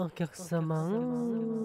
お客様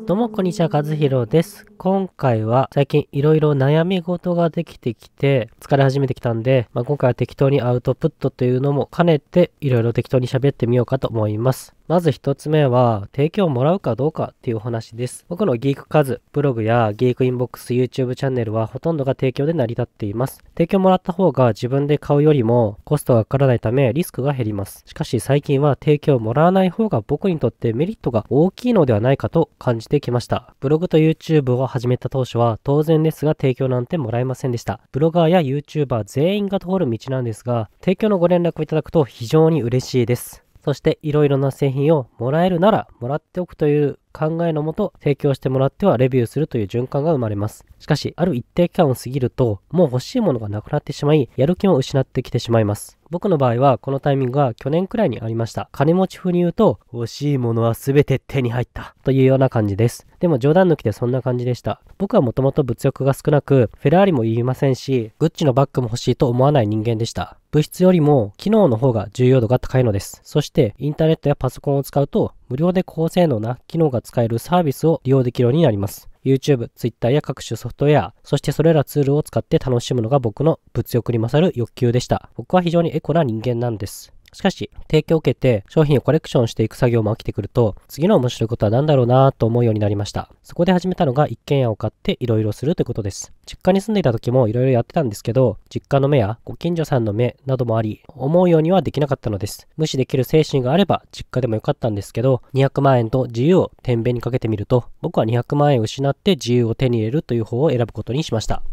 どうもこんにちは和弘です今回は最近いろいろ悩み事ができてきて疲れ始めてきたんで、まあ、今回は適当にアウトプットというのも兼ねていろいろ適当に喋ってみようかと思いますまず一つ目は、提供をもらうかどうかっていうお話です。僕のギークカズ、ブログやギークインボックス、YouTube チャンネルはほとんどが提供で成り立っています。提供もらった方が自分で買うよりもコストがかからないためリスクが減ります。しかし最近は提供をもらわない方が僕にとってメリットが大きいのではないかと感じてきました。ブログと YouTube を始めた当初は当然ですが提供なんてもらえませんでした。ブロガーや YouTuber 全員が通る道なんですが、提供のご連絡をいただくと非常に嬉しいです。そして色々な製品をもらえるならもらっておくという考えのもと提供してもらってはレビューするという循環が生まれます。しかし、ある一定期間を過ぎると、もう欲しいものがなくなってしまい、やる気も失ってきてしまいます。僕の場合はこのタイミングが去年くらいにありました。金持ち風に言うと、欲しいものは全て手に入った。というような感じです。でも冗談抜きでそんな感じでした。僕はもともと物欲が少なく、フェラーリも言いませんし、グッチのバッグも欲しいと思わない人間でした。物質よりも機能の方が重要度が高いのです。そしてインターネットやパソコンを使うと無料で高性能な機能が使えるサービスを利用できるようになります。YouTube、Twitter や各種ソフトウェア、そしてそれらツールを使って楽しむのが僕の物欲に勝る欲求でした。僕は非常にエコな人間なんです。しかし、提供を受けて商品をコレクションしていく作業も飽きてくると、次の面白いことは何だろうなと思うようになりました。そこで始めたのが一軒家を買って色々するということです。実家に住んでいた時も色々やってたんですけど、実家の目やご近所さんの目などもあり、思うようにはできなかったのです。無視できる精神があれば実家でもよかったんですけど、200万円と自由を天秤にかけてみると、僕は200万円を失って自由を手に入れるという方を選ぶことにしました。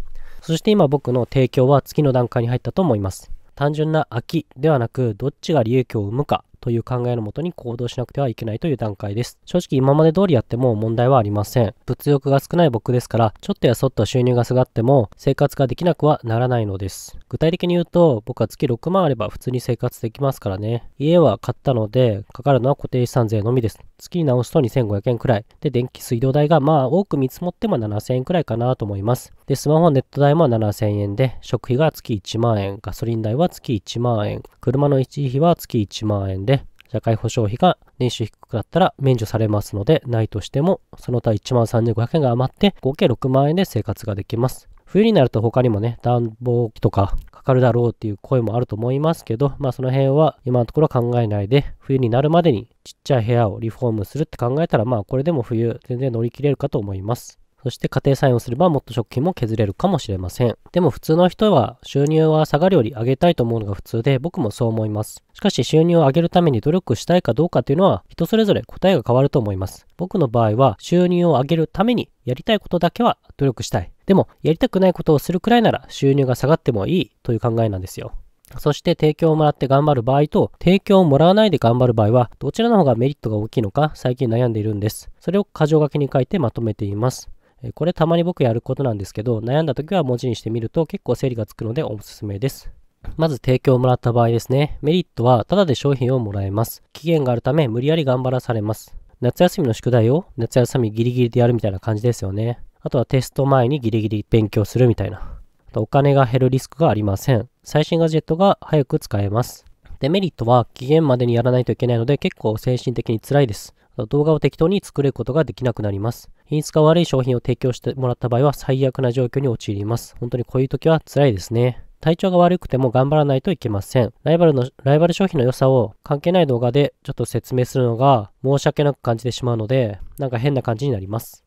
そして今僕の提供は次の段階に入ったと思います。単純な空きではなくどっちが利益を生むかという考えのもとに行動しなくてはいけないという段階です。正直今まで通りやっても問題はありません。物欲が少ない僕ですから、ちょっとやそっと収入が下がっても生活ができなくはならないのです。具体的に言うと、僕は月6万あれば普通に生活できますからね。家は買ったので、かかるのは固定資産税のみです。月に直すと2500円くらい。で、電気水道代がまあ多く見積もっても7000円くらいかなと思います。で、スマホネット代も7000円で、食費が月1万円、ガソリン代は月1万円、車の維持費は月1万円で、社会保障費が年収低くなったら免除されますので、ないとしても、その他1万3500円が余って、合計6万円で生活ができます。冬になると他にもね、暖房機とかかかるだろうっていう声もあると思いますけど、まあその辺は今のところ考えないで、冬になるまでにちっちゃい部屋をリフォームするって考えたら、まあこれでも冬全然乗り切れるかと思います。そして家庭菜園をすればもっと食品も削れるかもしれません。でも普通の人は収入は下がるより上げたいと思うのが普通で僕もそう思います。しかし収入を上げるために努力したいかどうかというのは人それぞれ答えが変わると思います。僕の場合は収入を上げるためにやりたいことだけは努力したい。でもやりたくないことをするくらいなら収入が下がってもいいという考えなんですよ。そして提供をもらって頑張る場合と、提供をもらわないで頑張る場合は、どちらの方がメリットが大きいのか最近悩んでいるんです。それを箇条書きに書いてまとめています。これたまに僕やることなんですけど、悩んだ時は文字にしてみると結構整理がつくのでおすすめです。まず提供をもらった場合ですね。メリットはタダで商品をもらえます。期限があるため無理やり頑張らされます。夏休みの宿題を夏休みギリギリでやるみたいな感じですよね。あとはテスト前にギリギリ勉強するみたいな。あとお金が減るリスクがありません。最新ガジェットが早く使えます。デメリットは期限までにやらないといけないので結構精神的に辛いです。動画を適当に作れることができなくなります。品質が悪い商品を提供してもらった場合は最悪な状況に陥ります。本当にこういう時は辛いですね。体調が悪くても頑張らないといけません。ライバルの、ライバル商品の良さを関係ない動画でちょっと説明するのが申し訳なく感じてしまうので、なんか変な感じになります。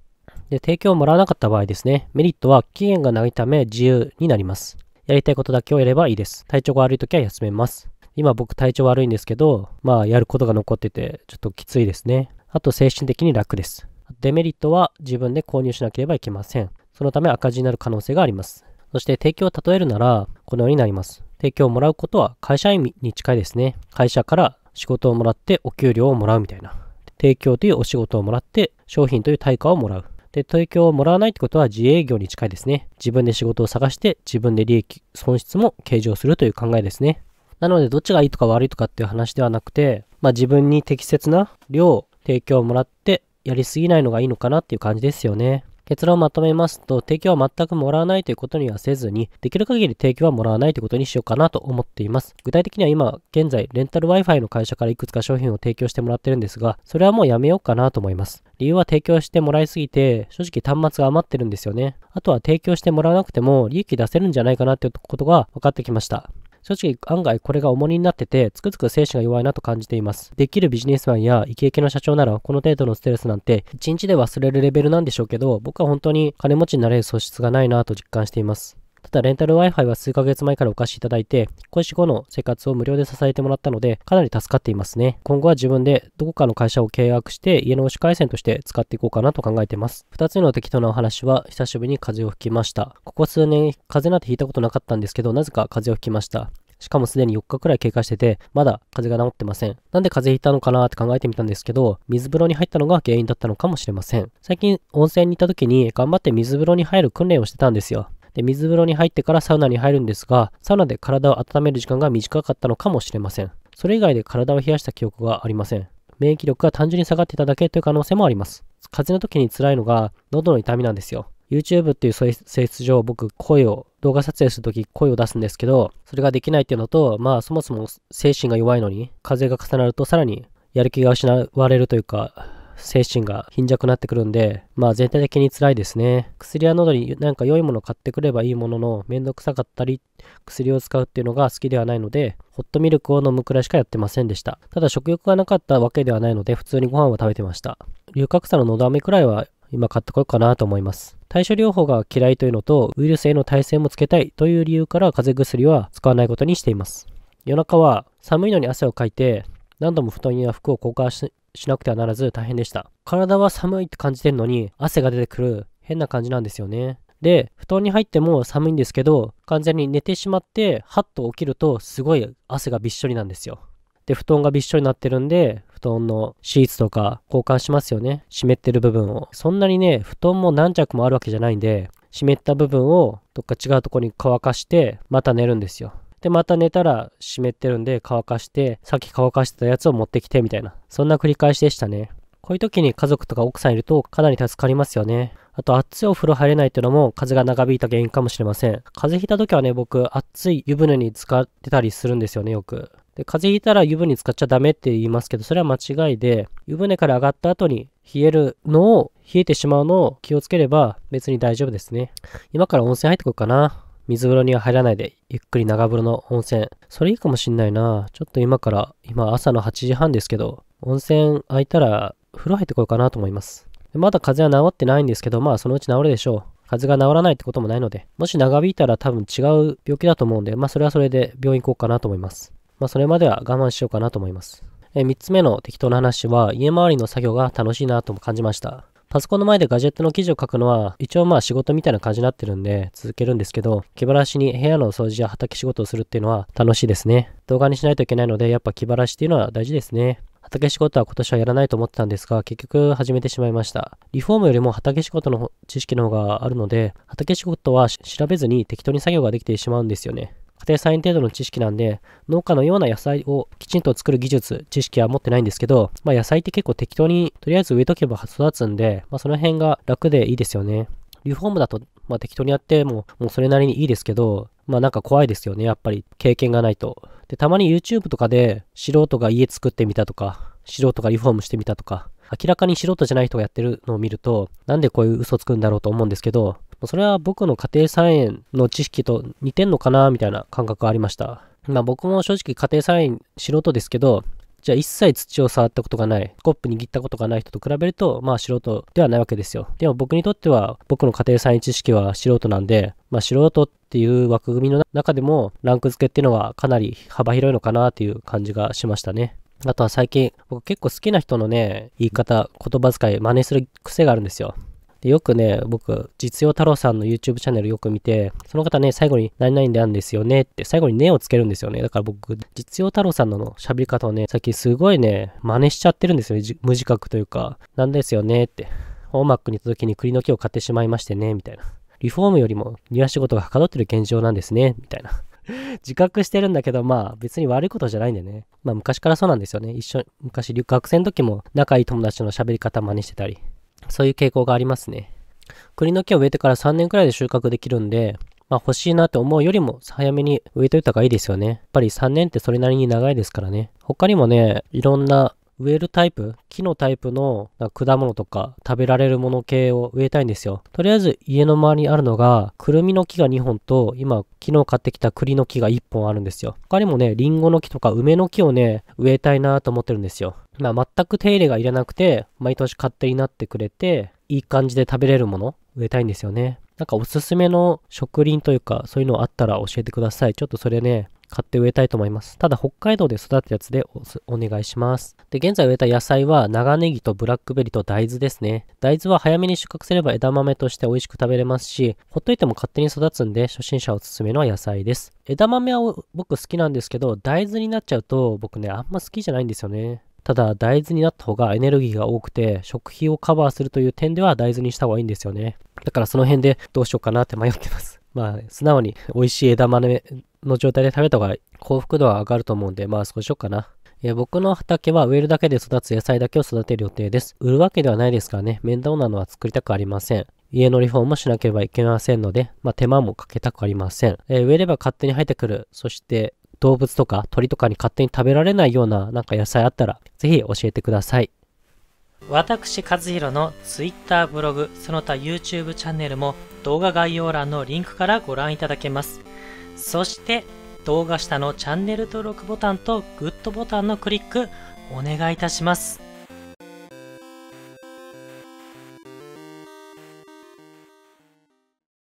で、提供をもらわなかった場合ですね、メリットは期限がないため自由になります。やりたいことだけをやればいいです。体調が悪い時は休めます。今僕体調悪いんですけど、まあやることが残っててちょっときついですね。あと精神的に楽です。デメリットは自分で購入しなければいけません。そのため赤字になる可能性があります。そして提供を例えるならこのようになります。提供をもらうことは会社員に近いですね。会社から仕事をもらってお給料をもらうみたいな。提供というお仕事をもらって商品という対価をもらう。で、提供をもらわないってことは自営業に近いですね。自分で仕事を探して自分で利益、損失も計上するという考えですね。なので、どっちがいいとか悪いとかっていう話ではなくて、まあ自分に適切な量を提供をもらって、やりすぎないのがいいのかなっていう感じですよね。結論をまとめますと、提供は全くもらわないということにはせずに、できる限り提供はもらわないということにしようかなと思っています。具体的には今、現在、レンタル Wi-Fi の会社からいくつか商品を提供してもらってるんですが、それはもうやめようかなと思います。理由は提供してもらいすぎて、正直端末が余ってるんですよね。あとは提供してもらわなくても、利益出せるんじゃないかなってことが分かってきました。正直案外これが重荷になってて、つくづく精神が弱いなと感じています。できるビジネスマンやイケイケの社長なら、この程度のストレスなんて、一日で忘れるレベルなんでしょうけど、僕は本当に金持ちになれる素質がないなと実感しています。ただ、レンタル Wi-Fi は数ヶ月前からお貸しいただいて、今週後の生活を無料で支えてもらったので、かなり助かっていますね。今後は自分でどこかの会社を契約して、家の押し回線として使っていこうかなと考えています。2つ目の適当なお話は、久しぶりに風邪をひきました。ここ数年、風邪なんて引いたことなかったんですけど、なぜか風邪をひきました。しかもすでに4日くらい経過してて、まだ風邪が治ってません。なんで風邪ひいたのかなって考えてみたんですけど、水風呂に入ったのが原因だったのかもしれません。最近温泉に行った時に頑張って水風呂に入る訓練をしてたんですよ。で、水風呂に入ってからサウナに入るんですが、サウナで体を温める時間が短かったのかもしれません。それ以外で体を冷やした記憶がありません。免疫力が単純に下がっていただけという可能性もあります。風邪の時に辛いのが喉の痛みなんですよ。YouTube っていう性質上僕声を動画撮影するとき声を出すんですけどそれができないっていうのとまあそもそも精神が弱いのに風が重なるとさらにやる気が失われるというか精神が貧弱になってくるんで、まあ全体的に辛いですね。薬は喉になんか良いもの買ってくればいいものの、めんどくさかったり、薬を使うっていうのが好きではないので、ホットミルクを飲むくらいしかやってませんでした。ただ食欲がなかったわけではないので、普通にご飯は食べてました。龍角散ののど飴くらいは今買ってこようかなと思います。対処療法が嫌いというのと、ウイルスへの耐性もつけたいという理由から風邪薬は使わないことにしています。夜中は寒いのに汗をかいて、何度も布団や服を交換ししなくてはならず大変でした。体は寒いって感じてるのに、汗が出てくる変な感じなんですよね。で、布団に入っても寒いんですけど、完全に寝てしまって、ハッと起きると、すごい汗がびっしょりなんですよ。で、布団がびっしょりになってるんで、布団のシーツとか交換しますよね。湿ってる部分を。そんなにね、布団も何着もあるわけじゃないんで、湿った部分をどっか違うとこに乾かして、また寝るんですよ。で、また寝たら湿ってるんで乾かして、さっき乾かしてたやつを持ってきてみたいな、そんな繰り返しでしたね。こういう時に家族とか奥さんいるとかなり助かりますよね。あと、暑いお風呂入れないっていうのも風が長引いた原因かもしれません。風邪ひいた時はね、僕、暑い湯船に浸かってたりするんですよね、よく。で、風邪ひいたら湯船に浸かっちゃダメって言いますけど、それは間違いで、湯船から上がった後に冷えるのを、冷えてしまうのを気をつければ別に大丈夫ですね。今から温泉入ってこようかな。水風呂には入らないで、ゆっくり長風呂の温泉。それいいかもしんないな。ちょっと今から、今朝の8時半ですけど、温泉空いたら風呂入ってこようかなと思います。まだ風邪は治ってないんですけど、まあそのうち治るでしょう。風が治らないってこともないので、もし長引いたら多分違う病気だと思うんで、まあそれはそれで病院行こうかなと思います。まあそれまでは我慢しようかなと思います。え3つ目の適当な話は、家周りの作業が楽しいなとも感じました。パソコンの前でガジェットの記事を書くのは、一応まあ仕事みたいな感じになってるんで、続けるんですけど、気晴らしに部屋の掃除や畑仕事をするっていうのは楽しいですね。動画にしないといけないので、やっぱ気晴らしっていうのは大事ですね。畑仕事は今年はやらないと思ってたんですが、結局始めてしまいました。リフォームよりも畑仕事の知識の方があるので、畑仕事は調べずに適当に作業ができてしまうんですよね。家庭菜園程度の知識なんで、農家のような野菜をきちんと作る技術、知識は持ってないんですけど、まあ野菜って結構適当にとりあえず植えとけば育つんで、まあその辺が楽でいいですよね。リフォームだと、まあ適当にやっても、もうそれなりにいいですけど、まあなんか怖いですよね、やっぱり経験がないと。で、たまに YouTube とかで素人が家作ってみたとか、素人がリフォームしてみたとか、明らかに素人じゃない人がやってるのを見ると、なんでこういう嘘つくんだろうと思うんですけど、それは僕の家庭菜園の知識と似てんのかなみたいな感覚がありました。まあ僕も正直家庭菜園素人ですけど、じゃあ一切土を触ったことがない、コップ握ったことがない人と比べると、まあ素人ではないわけですよ。でも僕にとっては、僕の家庭菜園知識は素人なんで、まあ素人っていう枠組みの中でも、ランク付けっていうのはかなり幅広いのかなっていう感じがしましたね。あとは最近、僕結構好きな人のね、言い方、言葉遣い、真似する癖があるんですよ。で、よくね、僕、実用太郎さんの YouTube チャンネルよく見て、その方ね、最後に何々であるんですよねって、最後にねをつけるんですよね。だから僕、実用太郎さんの喋り方をね、さっきすごいね、真似しちゃってるんですよね。無自覚というか、なんですよねって。オーマックに行った時に栗の木を買ってしまいましてね、みたいな。リフォームよりも庭仕事がはかどってる現状なんですね、みたいな。自覚してるんだけど、まあ別に悪いことじゃないんでね。まあ昔からそうなんですよね。一緒、昔学生の時も仲いい友達の喋り方真似してたり。そういう傾向がありますね。栗の木を植えてから3年くらいで収穫できるんで、まあ欲しいなって思うよりも早めに植えといた方がいいですよね。やっぱり3年ってそれなりに長いですからね。他にもね、いろんな植えるタイプ、木のタイプの果物とか食べられるもの系を植えたいんですよ。とりあえず家の周りにあるのが、くるみの木が2本と、今昨日買ってきた栗の木が1本あるんですよ。他にもね、りんごの木とか梅の木をね、植えたいなと思ってるんですよ。まあ、全く手入れがいらなくて、毎年勝手になってくれて、いい感じで食べれるもの植えたいんですよね。なんかおすすめの植林というか、そういうのあったら教えてください。ちょっとそれね、買って植えたいと思います。ただ北海道で育てたやつでお願いします。で、現在植えた野菜は長ネギとブラックベリーと大豆ですね。大豆は早めに収穫すれば枝豆として美味しく食べれますし、ほっといても勝手に育つんで初心者おすすめの野菜です。枝豆は僕好きなんですけど、大豆になっちゃうと僕ね、あんま好きじゃないんですよね。ただ大豆になった方がエネルギーが多くて食費をカバーするという点では大豆にした方がいいんですよねだからその辺でどうしようかなって迷ってますまあ、素直に美味しい枝豆の状態で食べた方が幸福度は上がると思うんで、まあ、そししようかな。え僕の畑は植えるだけで育つ野菜だけを育てる予定です。売るわけではないですからね、面倒なのは作りたくありません。家のリフォームもしなければいけませんので、まあ、手間もかけたくありません。えー、植えれば勝手に生えてくる。そして、動物とか鳥とかに勝手に食べられないようななんか野菜あったら、ぜひ教えてください。私和弘の Twitter ブログ、その他 YouTube チャンネルも動画概要欄のリンクからご覧いただけます。そして動画下のチャンネル登録ボタンとグッドボタンのクリックお願いいたします。